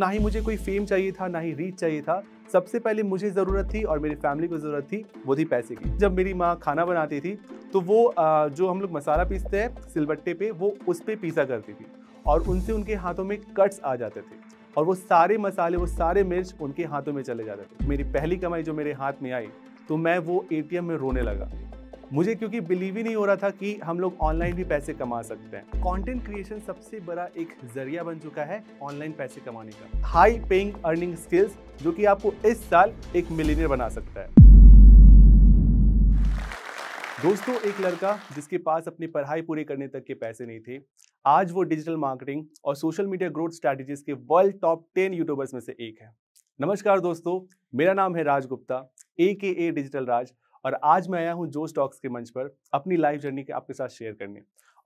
ना ही मुझे कोई फेम चाहिए था ना ही रीच चाहिए था सबसे पहले मुझे ज़रूरत थी और मेरी फैमिली को ज़रूरत थी वो थी पैसे की जब मेरी माँ खाना बनाती थी तो वो जो हम लोग मसाला पीसते हैं सिलबट्टे पे वो उस पर पीसा करती थी और उनसे उनके हाथों में कट्स आ जाते थे और वो सारे मसाले वो सारे मिर्च उनके हाथों में चले जाते थे मेरी पहली कमाई जो मेरे हाथ में आई तो मैं वो एटीएम में रोने लगा मुझे क्योंकि बिलीव ही नहीं हो रहा था कि हम लोग ऑनलाइन भी पैसे कमा सकते हैं कंटेंट क्रिएशन सबसे बड़ा एक जरिया बन चुका है ऑनलाइन पैसे कमाने का हाई पेइंग अर्निंग स्किल्स जो कि आपको इस साल एक मिलीनियर बना सकता है दोस्तों एक लड़का जिसके पास अपनी पढ़ाई पूरी करने तक के पैसे नहीं थे आज वो डिजिटल मार्केटिंग और सोशल मीडिया ग्रोथ स्ट्रैटेजीज के वर्ल्ड टॉप टेन यूट्यूबर्स में से एक है नमस्कार दोस्तों मेरा नाम है राज गुप्ता ए के ए डिजिटल राज और आज मैं आया हूँ जो स्टॉक्स के मंच पर अपनी लाइफ जर्नी के आपके साथ शेयर करने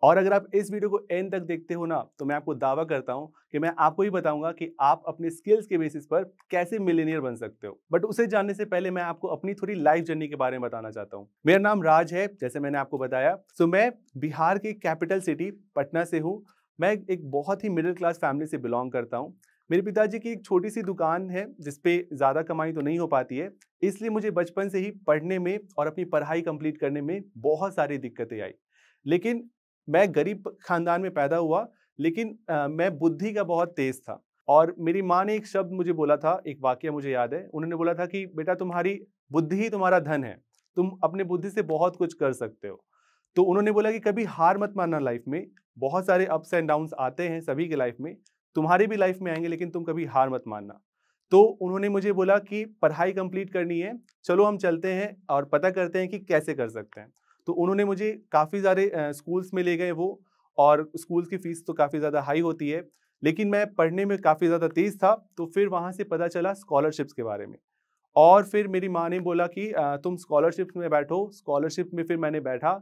और अगर आप इस वीडियो को एंड तक देखते हो ना तो मैं आपको दावा करता हूँ कि मैं आपको ही बताऊंगा कि आप अपने स्किल्स के बेसिस पर कैसे मिलेनियर बन सकते हो बट उसे जानने से पहले मैं आपको अपनी थोड़ी लाइफ जर्नी के बारे में बताना चाहता हूँ मेरा नाम राज है जैसे मैंने आपको बताया सो मैं बिहार के कैपिटल सिटी पटना से हूँ मैं एक बहुत ही मिडिल क्लास फैमिली से बिलोंग करता हूँ मेरे पिताजी की एक छोटी सी दुकान है जिसपे ज़्यादा कमाई तो नहीं हो पाती है इसलिए मुझे बचपन से ही पढ़ने में और अपनी पढ़ाई कंप्लीट करने में बहुत सारी दिक्कतें आई लेकिन मैं गरीब खानदान में पैदा हुआ लेकिन आ, मैं बुद्धि का बहुत तेज़ था और मेरी माँ ने एक शब्द मुझे बोला था एक वाक्य मुझे याद है उन्होंने बोला था कि बेटा तुम्हारी बुद्धि ही तुम्हारा धन है तुम अपने बुद्धि से बहुत कुछ कर सकते हो तो उन्होंने बोला कि कभी हार मत मानना लाइफ में बहुत सारे अप्स एंड डाउन्स आते हैं सभी के लाइफ में तुम्हारी भी लाइफ में आएंगे लेकिन तुम कभी हार मत मानना तो उन्होंने मुझे बोला कि पढ़ाई कंप्लीट करनी है चलो हम चलते हैं और पता करते हैं कि कैसे कर सकते हैं तो उन्होंने मुझे काफ़ी सारे स्कूल्स में ले गए वो और स्कूल्स की फ़ीस तो काफ़ी ज़्यादा हाई होती है लेकिन मैं पढ़ने में काफ़ी ज़्यादा तेज़ था तो फिर वहाँ से पता चला स्कॉलरशिप्स के बारे में और फिर मेरी माँ ने बोला कि तुम स्कॉलरशिप में बैठो स्कॉलरशिप में फिर मैंने बैठा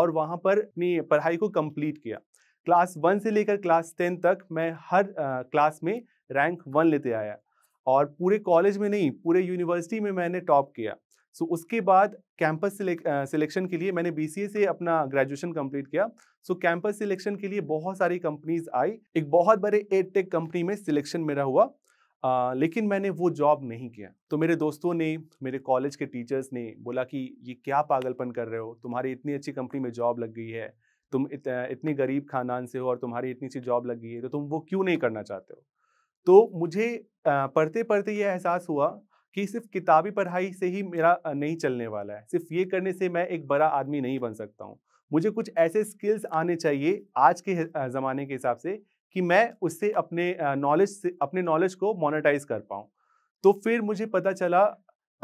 और वहाँ पर अपनी पढ़ाई को कंप्लीट किया क्लास वन से लेकर क्लास टेन तक मैं हर आ, क्लास में रैंक वन लेते आया और पूरे कॉलेज में नहीं पूरे यूनिवर्सिटी में मैंने टॉप किया सो so, उसके बाद कैंपस सिलेक्शन के लिए मैंने बी से अपना ग्रेजुएशन कंप्लीट किया सो कैंपस सिलेक्शन के लिए बहुत सारी कंपनीज आई एक बहुत बड़े एड टेक कंपनी में सिलेक्शन मेरा हुआ आ, लेकिन मैंने वो जॉब नहीं किया तो मेरे दोस्तों ने मेरे कॉलेज के टीचर्स ने बोला कि ये क्या पागलपन कर रहे हो तुम्हारी इतनी अच्छी कंपनी में जॉब लग गई है तुम इत, इतने गरीब खानदान से हो और तुम्हारी इतनी सी जॉब लगी है तो तुम वो क्यों नहीं करना चाहते हो तो मुझे पढ़ते पढ़ते ये एहसास हुआ कि सिर्फ किताबी पढ़ाई से ही मेरा नहीं चलने वाला है सिर्फ ये करने से मैं एक बड़ा आदमी नहीं बन सकता हूँ मुझे कुछ ऐसे स्किल्स आने चाहिए आज के ज़माने के हिसाब से कि मैं उससे अपने नॉलेज से अपने नॉलेज को मोनेटाइज कर पाऊँ तो फिर मुझे पता चला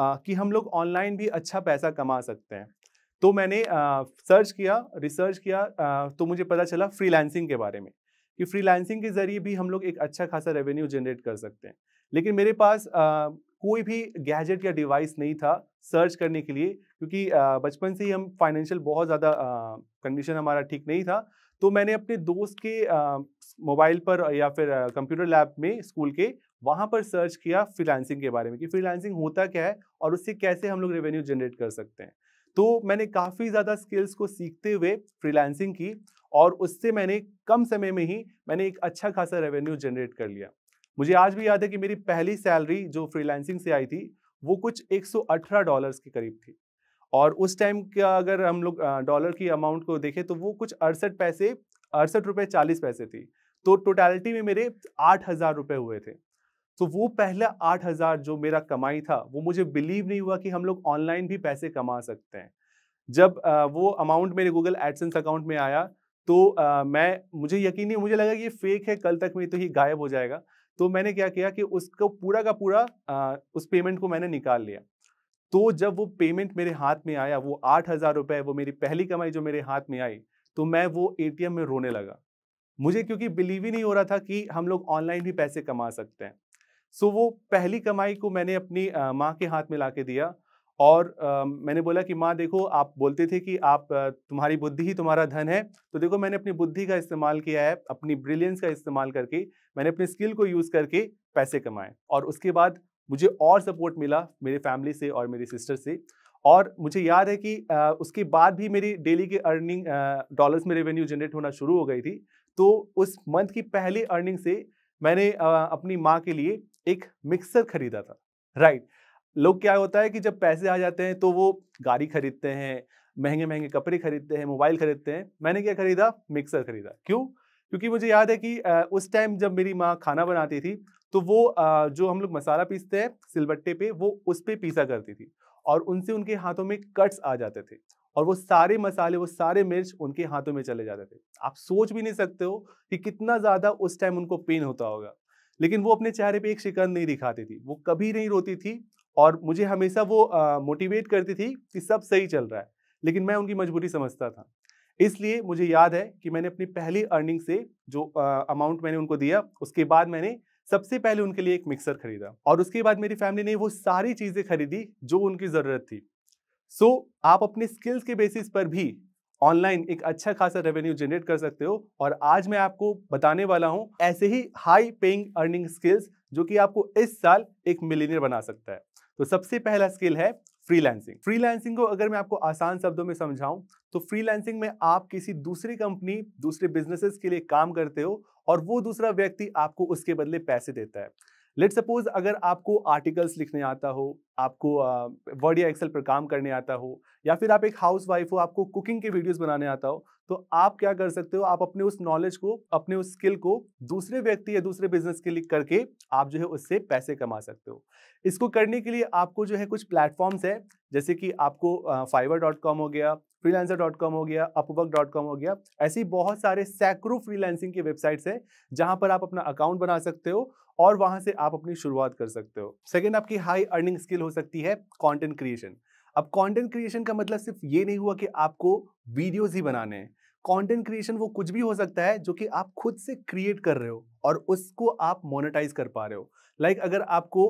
कि हम लोग ऑनलाइन भी अच्छा पैसा कमा सकते हैं तो मैंने सर्च किया रिसर्च किया तो मुझे पता चला फ्रीलांसिंग के बारे में कि फ्रीलांसिंग के ज़रिए भी हम लोग एक अच्छा खासा रेवेन्यू जनरेट कर सकते हैं लेकिन मेरे पास आ, कोई भी गैजेट या डिवाइस नहीं था सर्च करने के लिए क्योंकि बचपन से ही हम फाइनेंशियल बहुत ज़्यादा कंडीशन हमारा ठीक नहीं था तो मैंने अपने दोस्त के मोबाइल पर या फिर कंप्यूटर लैब में स्कूल के वहाँ पर सर्च किया फ्रीलांसिंग के बारे में कि फ्रीलांसिंग होता क्या है और उससे कैसे हम लोग रेवेन्यू जनरेट कर सकते हैं तो मैंने काफ़ी ज़्यादा स्किल्स को सीखते हुए फ्रीलांसिंग की और उससे मैंने कम समय में ही मैंने एक अच्छा खासा रेवेन्यू जनरेट कर लिया मुझे आज भी याद है कि मेरी पहली सैलरी जो फ्रीलांसिंग से आई थी वो कुछ 118 डॉलर्स के करीब थी और उस टाइम का अगर हम लोग डॉलर की अमाउंट को देखें तो वो कुछ अड़सठ पैसे अड़सठ रुपये चालीस पैसे थी तो टोटलिटी में मेरे आठ हज़ार रुपये हुए थे तो वो पहला आठ हज़ार जो मेरा कमाई था वो मुझे बिलीव नहीं हुआ कि हम लोग ऑनलाइन भी पैसे कमा सकते हैं जब वो अमाउंट मेरे गूगल एडसेंस अकाउंट में आया तो मैं मुझे यकीन नहीं मुझे लगा कि ये फेक है कल तक में तो ये गायब हो जाएगा तो मैंने क्या किया कि उसको पूरा का पूरा उस पेमेंट को मैंने निकाल लिया तो जब वो पेमेंट मेरे हाथ में आया वो आठ हज़ार रुपये वो मेरी पहली कमाई जो मेरे हाथ में आई तो मैं वो एटीएम में रोने लगा मुझे क्योंकि बिलीव ही नहीं हो रहा था कि हम लोग ऑनलाइन भी पैसे कमा सकते हैं सो वो पहली कमाई को मैंने अपनी माँ के हाथ में ला के दिया और आ, मैंने बोला कि माँ देखो आप बोलते थे कि आप तुम्हारी बुद्धि ही तुम्हारा धन है तो देखो मैंने अपनी बुद्धि का इस्तेमाल किया है अपनी ब्रिलियंस का इस्तेमाल करके मैंने अपने स्किल को यूज़ करके पैसे कमाए और उसके बाद मुझे और सपोर्ट मिला मेरे फैमिली से और मेरी सिस्टर से और मुझे याद है कि आ, उसके बाद भी मेरी डेली की अर्निंग डॉलर्स में रेवेन्यू जनरेट होना शुरू हो गई थी तो उस मंथ की पहली अर्निंग से मैंने आ, अपनी माँ के लिए एक मिक्सर खरीदा था राइट लोग क्या होता है कि जब पैसे आ जाते हैं तो वो गाड़ी खरीदते हैं महंगे महंगे कपड़े खरीदते हैं मोबाइल खरीदते हैं मैंने क्या खरीदा मिक्सर खरीदा क्यों क्योंकि मुझे याद है कि उस टाइम जब मेरी माँ खाना बनाती थी तो वो जो हम लोग मसाला पीसते हैं सिलबट्टे पे वो उस पर पीसा करती थी और उनसे उनके हाथों में कट्स आ जाते थे और वो सारे मसाले वो सारे मिर्च उनके हाथों में चले जाते थे आप सोच भी नहीं सकते हो कि कितना ज़्यादा उस टाइम उनको पेन होता होगा लेकिन वो अपने चेहरे पे एक शिकन नहीं दिखाती थी वो कभी नहीं रोती थी और मुझे हमेशा वो मोटिवेट करती थी कि सब सही चल रहा है लेकिन मैं उनकी मजबूरी समझता था इसलिए मुझे याद है कि मैंने अपनी पहली अर्निंग से जो अमाउंट मैंने उनको दिया उसके बाद मैंने सबसे पहले उनके लिए एक मिक्सर खरीदा और उसके बाद मेरी फैमिली ने वो सारी चीज़ें खरीदी जो उनकी ज़रूरत थी सो so, आप अपने स्किल्स के बेसिस पर भी ऑनलाइन एक अच्छा खासा रेवेन्यू जनरेट कर सकते हो और आज मैं आपको बताने वाला हूँ ऐसे ही हाई पेइंग अर्निंग स्किल्स जो कि आपको इस साल एक मिलीनियर बना सकता है तो सबसे पहला स्किल है फ्रीलांसिंग फ्रीलांसिंग को अगर मैं आपको आसान शब्दों में समझाऊं तो फ्रीलांसिंग में आप किसी दूसरी कंपनी दूसरे बिजनेसेस के लिए काम करते हो और वो दूसरा व्यक्ति आपको उसके बदले पैसे देता है लेट सपोज अगर आपको आर्टिकल्स लिखने आता हो आपको वर्ड या एक्सेल पर काम करने आता हो या फिर आप एक हाउस वाइफ हो आपको कुकिंग के वीडियोस बनाने आता हो तो आप क्या कर सकते हो आप अपने उस नॉलेज को अपने उस स्किल को दूसरे व्यक्ति या दूसरे बिजनेस के लिए करके आप जो है उससे पैसे कमा सकते हो इसको करने के लिए आपको जो है कुछ प्लेटफॉर्म्स है जैसे कि आपको फाइवर डॉट कॉम हो गया कॉम हो गया कॉम हो गया ऐसी बहुत सारे सैकड़ों फ्रीलांसिंग की वेबसाइट्स हैं जहां पर आप अपना अकाउंट बना सकते हो और वहां से आप अपनी शुरुआत कर सकते हो सेकेंड आपकी हाई अर्निंग स्किल हो सकती है कॉन्टेंट क्रिएशन अब कॉन्टेंट क्रिएशन का मतलब सिर्फ ये नहीं हुआ कि आपको वीडियोज ही बनाने हैं कंटेंट क्रिएशन वो कुछ भी हो सकता है जो कि आप खुद से क्रिएट कर रहे हो और उसको आप मोनेटाइज कर पा रहे हो लाइक like अगर आपको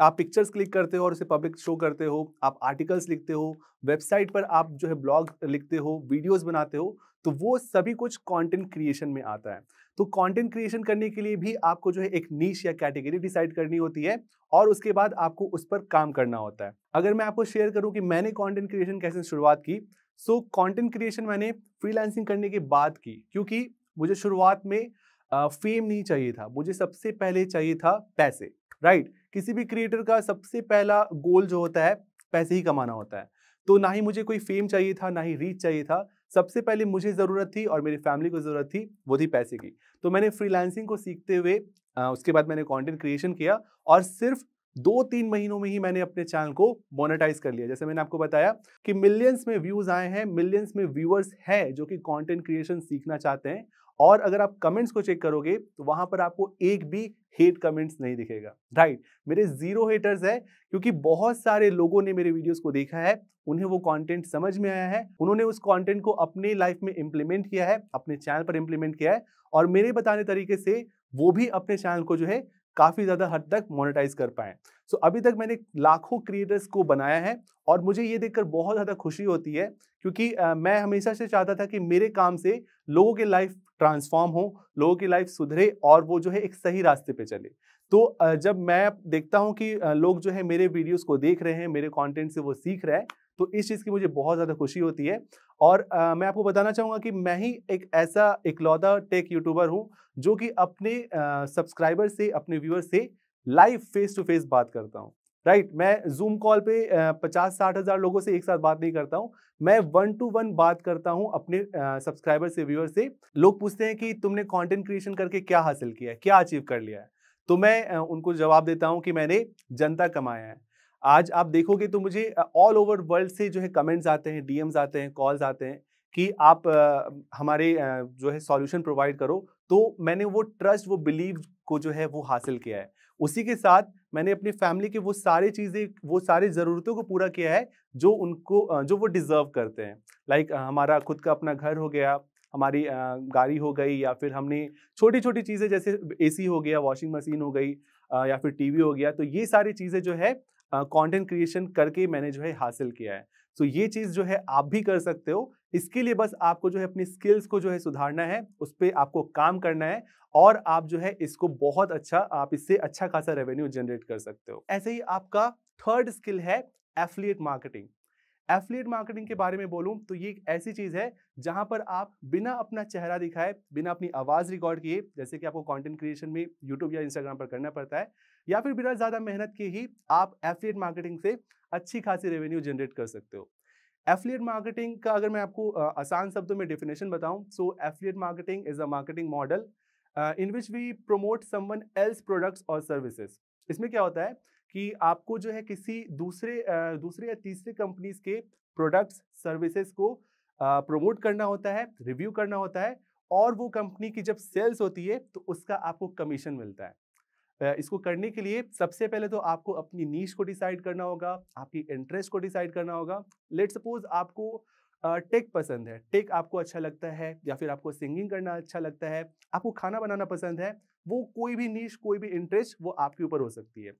आप पिक्चर्स क्लिक करते हो और उसे पब्लिक शो करते हो आप आर्टिकल्स लिखते हो वेबसाइट पर आप जो है ब्लॉग लिखते हो वीडियोस बनाते हो तो वो सभी कुछ कंटेंट क्रिएशन में आता है तो कंटेंट क्रिएशन करने के लिए भी आपको जो है एक नीच या कैटेगरी डिसाइड करनी होती है और उसके बाद आपको उस पर काम करना होता है अगर मैं आपको शेयर करूँ कि मैंने कॉन्टेंट क्रिएशन कैसे शुरुआत की सो कॉन्टेंट क्रिएशन मैंने फ्रीलैंसिंग करने के बाद की क्योंकि मुझे शुरुआत में फेम नहीं चाहिए था मुझे सबसे पहले चाहिए था पैसे राइट right? किसी भी क्रिएटर का सबसे पहला गोल जो होता है पैसे ही कमाना होता है तो ना ही मुझे कोई फेम चाहिए था ना ही रीच चाहिए था सबसे पहले मुझे ज़रूरत थी और मेरी फैमिली को ज़रूरत थी वो थी पैसे की तो मैंने फ्रीलांसिंग को सीखते हुए उसके बाद मैंने कंटेंट क्रिएशन किया और सिर्फ दो तीन महीनों में ही मैंने अपने चैनल को मोनेटाइज कर लिया जैसे मैंने आपको बताया कि मिलियंस में व्यूज आए हैं मिलियंस में व्यूअर्स हैं जो कि कंटेंट क्रिएशन सीखना चाहते हैं और अगर आप कमेंट्स को चेक करोगे तो वहां पर आपको एक भी हेट कमेंट्स नहीं दिखेगा राइट मेरे जीरो हेटर्स है क्योंकि बहुत सारे लोगों ने मेरे वीडियोस को देखा है उन्हें वो कंटेंट समझ में आया है उन्होंने उस कंटेंट को अपने लाइफ में इंप्लीमेंट किया है अपने चैनल पर इम्प्लीमेंट किया है और मेरे बताने तरीके से वो भी अपने चैनल को जो है काफ़ी ज़्यादा हद तक मोनेटाइज कर पाएँ सो अभी तक मैंने लाखों क्रिएटर्स को बनाया है और मुझे ये देखकर बहुत ज़्यादा खुशी होती है क्योंकि आ, मैं हमेशा से चाहता था कि मेरे काम से लोगों के लाइफ ट्रांसफॉर्म हो लोगों की लाइफ सुधरे और वो जो है एक सही रास्ते पे चले तो जब मैं देखता हूँ कि लोग जो है मेरे वीडियोस को देख रहे हैं मेरे कंटेंट से वो सीख रहे हैं तो इस चीज़ की मुझे बहुत ज़्यादा खुशी होती है और आ, मैं आपको बताना चाहूँगा कि मैं ही एक ऐसा इकलौता टेक यूट्यूबर हूँ जो कि अपने सब्सक्राइबर से अपने व्यूअर से लाइव फेस टू फेस बात करता हूँ राइट right, मैं जूम कॉल पे पचास साठ हज़ार लोगों से एक साथ बात नहीं करता हूँ मैं वन टू वन बात करता हूँ अपने सब्सक्राइबर से व्यूअर से लोग पूछते हैं कि तुमने कंटेंट क्रिएशन करके क्या हासिल किया है क्या अचीव कर लिया है तो मैं उनको जवाब देता हूँ कि मैंने जनता कमाया है आज आप देखोगे तो मुझे ऑल ओवर वर्ल्ड से जो है कमेंट्स आते हैं डीएम्स आते हैं कॉल्स आते हैं कि आप आ, हमारे आ, जो है सॉल्यूशन प्रोवाइड करो तो मैंने वो ट्रस्ट वो बिलीव को जो है वो हासिल किया है उसी के साथ मैंने अपनी फैमिली के वो सारे चीज़ें वो सारी ज़रूरतों को पूरा किया है जो उनको जो वो डिज़र्व करते हैं लाइक like, हमारा खुद का अपना घर हो गया हमारी गाड़ी हो गई या फिर हमने छोटी छोटी चीज़ें जैसे एसी हो गया वॉशिंग मशीन हो गई या फिर टीवी हो गया तो ये सारी चीज़ें जो है कंटेंट क्रिएशन करके मैंने जो है हासिल किया है सो तो so, ये चीज़ जो है आप भी कर सकते हो इसके लिए बस आपको जो है अपनी स्किल्स को जो है सुधारना है उस पर आपको काम करना है और आप जो है इसको बहुत अच्छा आप इससे अच्छा खासा रेवेन्यू जनरेट कर सकते हो ऐसे ही आपका थर्ड स्किल है एफिलिएट मार्केटिंग एफिलिएट मार्केटिंग के बारे में बोलूँ तो ये एक ऐसी चीज़ है जहाँ पर आप बिना अपना चेहरा दिखाए बिना अपनी आवाज़ रिकॉर्ड किए जैसे कि आपको कंटेंट क्रिएशन में यूट्यूब या इंस्टाग्राम पर करना पड़ता है या फिर बिना ज़्यादा मेहनत के ही आप एफिलिएट मार्केटिंग से अच्छी खासी रेवेन्यू जनरेट कर सकते हो एफिलिएट मार्केटिंग का अगर मैं आपको आसान शब्दों में डेफिनेशन बताऊं so affiliate marketing is a marketing model in which we promote someone else products और सर्विसेज इसमें क्या होता है कि आपको जो है किसी दूसरे दूसरे या तीसरे कंपनीज के प्रोडक्ट्स सर्विसेज को प्रमोट करना होता है रिव्यू करना होता है और वो कंपनी की जब सेल्स होती है तो उसका आपको कमीशन मिलता है इसको करने के लिए सबसे पहले तो आपको अपनी नीच को डिसाइड करना होगा आपकी इंटरेस्ट को डिसाइड करना होगा लेट सपोज आपको टेक पसंद है टेक आपको अच्छा लगता है या फिर आपको सिंगिंग करना अच्छा लगता है आपको खाना बनाना पसंद है वो कोई भी नीच कोई भी इंटरेस्ट वो आपके ऊपर हो सकती है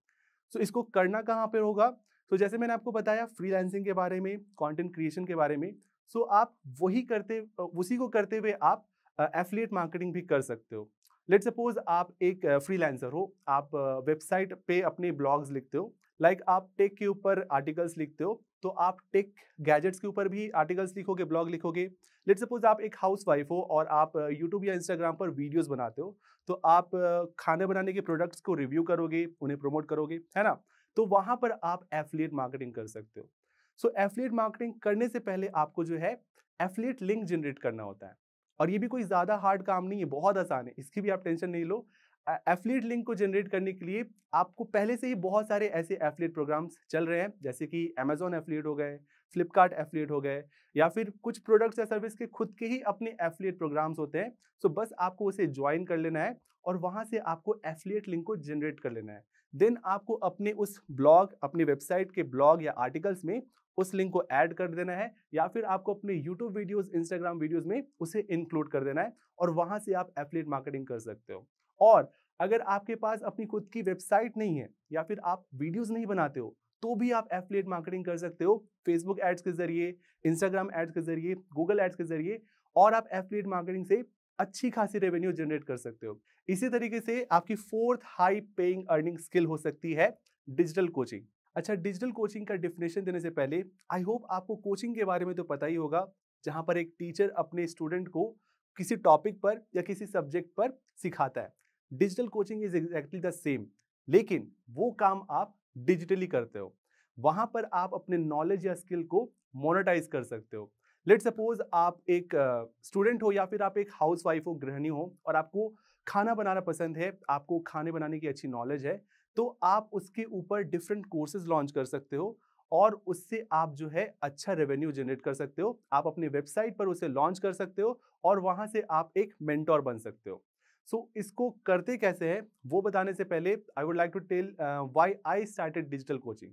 सो इसको करना कहाँ पर होगा तो जैसे मैंने आपको बताया फ्रीलांसिंग के बारे में कॉन्टेंट क्रिएशन के बारे में सो so, आप वही करते उसी को करते हुए आप एफिलिएट uh, मार्केटिंग भी कर सकते हो लेट सपोज आप एक फ्रीलांसर uh, हो आप वेबसाइट uh, पे अपने ब्लॉग्स लिखते हो लाइक like आप टेक के ऊपर आर्टिकल्स लिखते हो तो आप टेक गैजेट्स के ऊपर भी आर्टिकल्स लिखोगे ब्लॉग लिखोगे लेट सपोज आप एक हाउस वाइफ हो और आप यूट्यूब या इंस्टाग्राम पर वीडियोस बनाते हो तो आप खाने बनाने के प्रोडक्ट्स को रिव्यू करोगे उन्हें प्रमोट करोगे है ना तो वहाँ पर आप एफिलिएट मार्केटिंग कर सकते हो सो एफिलिएट मार्केटिंग करने से पहले आपको जो है एफिलिएट लिंक जनरेट करना होता है और ये भी कोई ज़्यादा हार्ड काम नहीं है बहुत आसान है इसकी भी आप टेंशन नहीं लो एफिलिएट लिंक को जनरेट करने के लिए आपको पहले से ही बहुत सारे ऐसे एफिलिएट प्रोग्राम्स चल रहे हैं जैसे कि अमेजोन एफिलिएट हो गए फ्लिपकार्ट एफिलिएट हो गए या फिर कुछ प्रोडक्ट्स या सर्विस के खुद के ही अपने एफिलिएट प्रोग्राम्स होते हैं सो बस आपको उसे ज्वाइन कर लेना है और वहाँ से आपको एफिलिएट लिंक को जनरेट कर लेना है देन आपको अपने उस ब्लॉग अपनी वेबसाइट के ब्लॉग या आर्टिकल्स में उस लिंक को ऐड कर देना है या फिर आपको अपने यूट्यूब वीडियोस इंस्टाग्राम वीडियोस में उसे इंक्लूड कर देना है और वहाँ से आप एफिलेट मार्केटिंग कर सकते हो और अगर आपके पास अपनी खुद की वेबसाइट नहीं है या फिर आप वीडियोस नहीं बनाते हो तो भी आप एफिलेट मार्केटिंग कर सकते हो फेसबुक एड्स के जरिए इंस्टाग्राम एड्स के जरिए गूगल एड्स के जरिए और आप एफिलेट मार्केटिंग से अच्छी खासी रेवेन्यू जनरेट कर सकते हो इसी तरीके से आपकी fourth high paying earning skill हो सकती है डिजिटल कोचिंग अच्छा डिजिटल कोचिंग का डिफिनेशन देने से पहले आई होप आपको कोचिंग के बारे में तो पता ही होगा जहाँ पर एक टीचर अपने स्टूडेंट को किसी टॉपिक पर या किसी सब्जेक्ट पर सिखाता है digital coaching is exactly the same लेकिन वो काम आप डिजिटली करते हो वहां पर आप अपने नॉलेज या स्किल को मोनेटाइज कर सकते हो लेट सपोज आप एक स्टूडेंट uh, हो या फिर आप एक हाउस वाइफ हो गृहिणी हो और आपको खाना बनाना पसंद है आपको खाने बनाने की अच्छी नॉलेज है तो आप उसके ऊपर डिफरेंट कोर्सेज लॉन्च कर सकते हो और उससे आप जो है अच्छा रेवेन्यू जनरेट कर सकते हो आप अपनी वेबसाइट पर उसे लॉन्च कर सकते हो और वहाँ से आप एक मेंटोर बन सकते हो सो so, इसको करते कैसे है वो बताने से पहले I would like to tell why I started digital coaching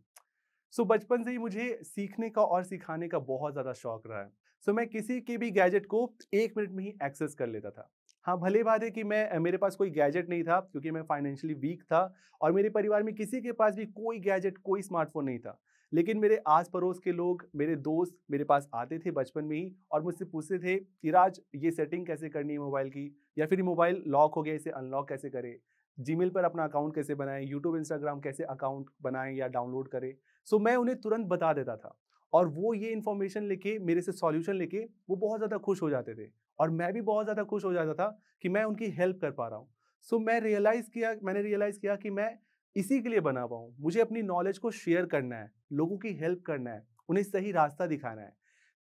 so बचपन से ही मुझे सीखने का और सिखाने का बहुत ज़्यादा शौक रहा है सो so, मैं किसी के भी गैजेट को एक मिनट में ही एक्सेस कर लेता था हाँ भले बात है कि मैं मेरे पास कोई गैजेट नहीं था क्योंकि मैं फाइनेंशियली वीक था और मेरे परिवार में किसी के पास भी कोई गैजेट कोई स्मार्टफोन नहीं था लेकिन मेरे आस पड़ोस के लोग मेरे दोस्त मेरे पास आते थे बचपन में ही और मुझसे पूछते थे कि राज ये सेटिंग कैसे करनी है मोबाइल की या फिर मोबाइल लॉक हो गया इसे अनलॉक कैसे करें जी पर अपना अकाउंट कैसे बनाएं यूट्यूब इंस्टाग्राम कैसे अकाउंट बनाएं या डाउनलोड करें सो मैं उन्हें तुरंत बता देता था और वो ये इन्फॉर्मेशन लेके मेरे से सॉल्यूशन लेके वो बहुत ज़्यादा खुश हो जाते थे और मैं भी बहुत ज़्यादा खुश हो जाता था कि मैं उनकी हेल्प कर पा रहा हूँ सो so, मैं रियलाइज़ किया मैंने रियलाइज़ किया कि मैं इसी के लिए बना पाऊँ मुझे अपनी नॉलेज को शेयर करना है लोगों की हेल्प करना है उन्हें सही रास्ता दिखाना है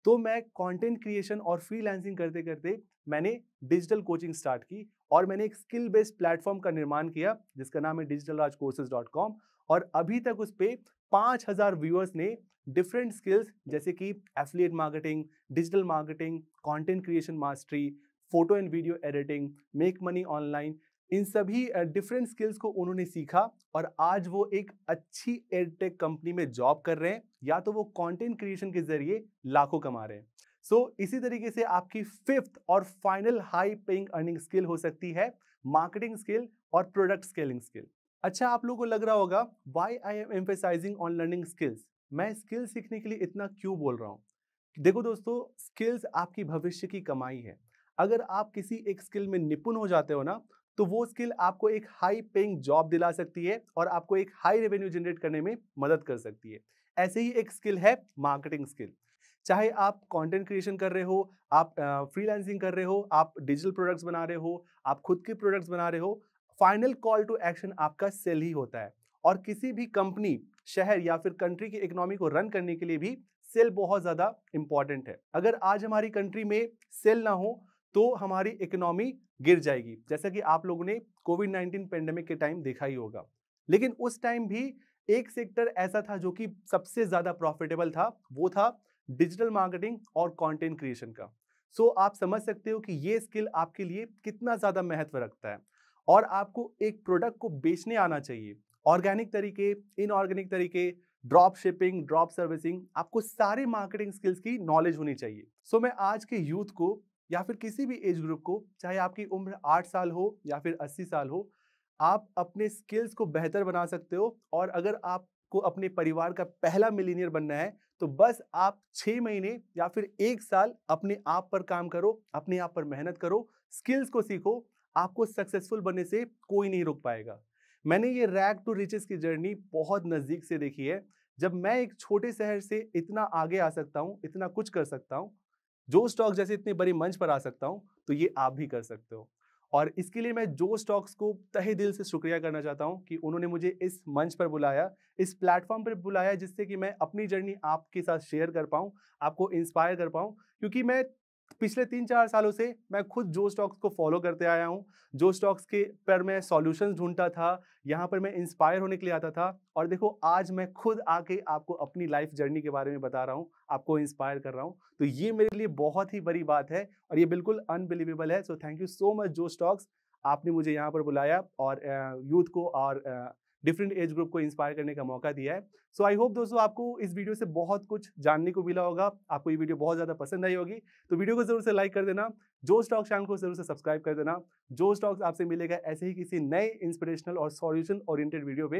तो मैं कंटेंट क्रिएशन और फ्रीलांसिंग करते करते मैंने डिजिटल कोचिंग स्टार्ट की और मैंने एक स्किल बेस्ड प्लेटफॉर्म का निर्माण किया जिसका नाम है digital Raj courses dot com और अभी तक उस पर पाँच हज़ार व्यूअर्स ने डिफरेंट स्किल्स जैसे कि affiliate marketing digital marketing content creation mastery photo and video editing make money online इन सभी डिफरेंट स्किल्स को उन्होंने सीखा और आज वो एक अच्छी एयरटेक कंपनी में जॉब कर रहे हैं या तो वो कंटेंट क्रिएशन के जरिए लाखों कमा रहे हैं सो so, इसी तरीके से आपकी फिफ्थ और final high paying earning skill हो सकती है मार्केटिंग स्किल और प्रोडक्ट स्केलिंग स्किल अच्छा आप लोगों को लग रहा होगा why I am emphasizing on learning skills मैं स्किल सीखने के लिए इतना क्यों बोल रहा हूँ देखो दोस्तों स्किल्स आपकी भविष्य की कमाई है अगर आप किसी एक स्किल में निपुण हो जाते हो ना तो वो स्किल आपको एक हाई पेइंग जॉब दिला सकती है और आपको एक हाई रेवेन्यू जनरेट करने में मदद कर सकती है ऐसे ही एक स्किल है मार्केटिंग स्किल चाहे आप कंटेंट क्रिएशन कर रहे हो आप फ्रीलांसिंग uh, कर रहे हो आप डिजिटल प्रोडक्ट्स बना रहे हो आप खुद के प्रोडक्ट्स बना रहे हो फाइनल कॉल टू एक्शन आपका सेल ही होता है और किसी भी कंपनी शहर या फिर कंट्री की इकोनॉमी को रन करने के लिए भी सेल बहुत ज़्यादा इंपॉर्टेंट है अगर आज हमारी कंट्री में सेल ना हो तो हमारी इकोनॉमी गिर जाएगी जैसा कि आप लोगों ने कोविड नाइन्टीन पेंडेमिक के टाइम देखा ही होगा लेकिन उस टाइम भी एक सेक्टर ऐसा था जो कि सबसे ज़्यादा प्रॉफिटेबल था वो था डिजिटल मार्केटिंग और कंटेंट क्रिएशन का सो so, आप समझ सकते हो कि ये स्किल आपके लिए कितना ज़्यादा महत्व रखता है और आपको एक प्रोडक्ट को बेचने आना चाहिए ऑर्गेनिक तरीके इनऑर्गेनिक तरीके ड्रॉप शिपिंग ड्रॉप सर्विसिंग आपको सारे मार्केटिंग स्किल्स की नॉलेज होनी चाहिए सो so, मैं आज के यूथ को या फिर किसी भी एज ग्रुप को चाहे आपकी उम्र आठ साल हो या फिर अस्सी साल हो आप अपने स्किल्स को बेहतर बना सकते हो और अगर आपको अपने परिवार का पहला मिलीनियर बनना है तो बस आप छः महीने या फिर एक साल अपने आप पर काम करो अपने आप पर मेहनत करो स्किल्स को सीखो आपको सक्सेसफुल बनने से कोई नहीं रोक पाएगा मैंने ये रैग टू रिचेस की जर्नी बहुत नज़दीक से देखी है जब मैं एक छोटे शहर से इतना आगे आ सकता हूँ इतना कुछ कर सकता हूँ जो स्टॉक जैसे इतनी बड़ी मंच पर आ सकता हूँ तो ये आप भी कर सकते हो और इसके लिए मैं जो स्टॉक्स को तहे दिल से शुक्रिया करना चाहता हूँ कि उन्होंने मुझे इस मंच पर बुलाया इस प्लेटफॉर्म पर बुलाया जिससे कि मैं अपनी जर्नी आपके साथ शेयर कर पाऊँ आपको इंस्पायर कर पाऊँ क्योंकि मैं पिछले तीन चार सालों से मैं खुद जो स्टॉक्स को फॉलो करते आया हूँ जो स्टॉक्स के पर मैं सॉल्यूशंस ढूंढता था यहाँ पर मैं इंस्पायर होने के लिए आता था और देखो आज मैं खुद आके आपको अपनी लाइफ जर्नी के बारे में बता रहा हूँ आपको इंस्पायर कर रहा हूँ तो ये मेरे लिए बहुत ही बड़ी बात है और ये बिल्कुल अनबिलीवेबल है so thank you so much Josh talks आपने मुझे यहाँ पर बुलाया और यूथ को और डिफरेंट एज ग्रुप को इंस्पायर करने का मौका दिया है सो आई होप दोस्तों आपको इस वीडियो से बहुत कुछ जानने को मिला होगा आपको ये वीडियो बहुत ज़्यादा पसंद आई होगी तो वीडियो को जरूर से लाइक कर देना जो स्टॉक चैनल को जरूर से सब्सक्राइब कर देना जो स्टॉक्स आपसे मिलेगा ऐसे ही किसी नए इंस्पिरेशनल और सॉल्यूशन ओरिएंटेड वीडियो पे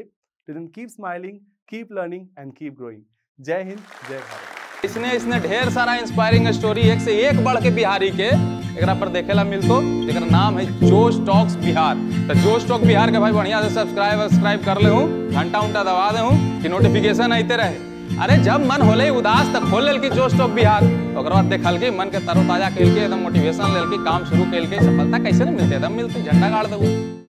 दिन keep smiling keep learning and keep growing जय हिंद जय भारत इसने इसने ढेर सारा इंस्पायरिंग स्टोरी एक से एक बढ़ के बिहारी के एक पर देखे ला मिलतो एक नाम है जोश टॉक्स बिहार तो जोश टॉक बिहार के भाई बढ़िया से सब्सक्राइब वब्सक्राइब कर ले हूँ घंटा उंटा दबा दे हूँ कि नोटिफिकेशन आते रहे अरे जब मन होले उदास तब खोल लेल की जोश टॉक बिहार देखल तो मन के तरोताजा कल के एकदम मोटिवेशन लेल काम शुरू कल के सफलता कैसे नहीं मिलते एकदम मिलते झंडा गाड़ दे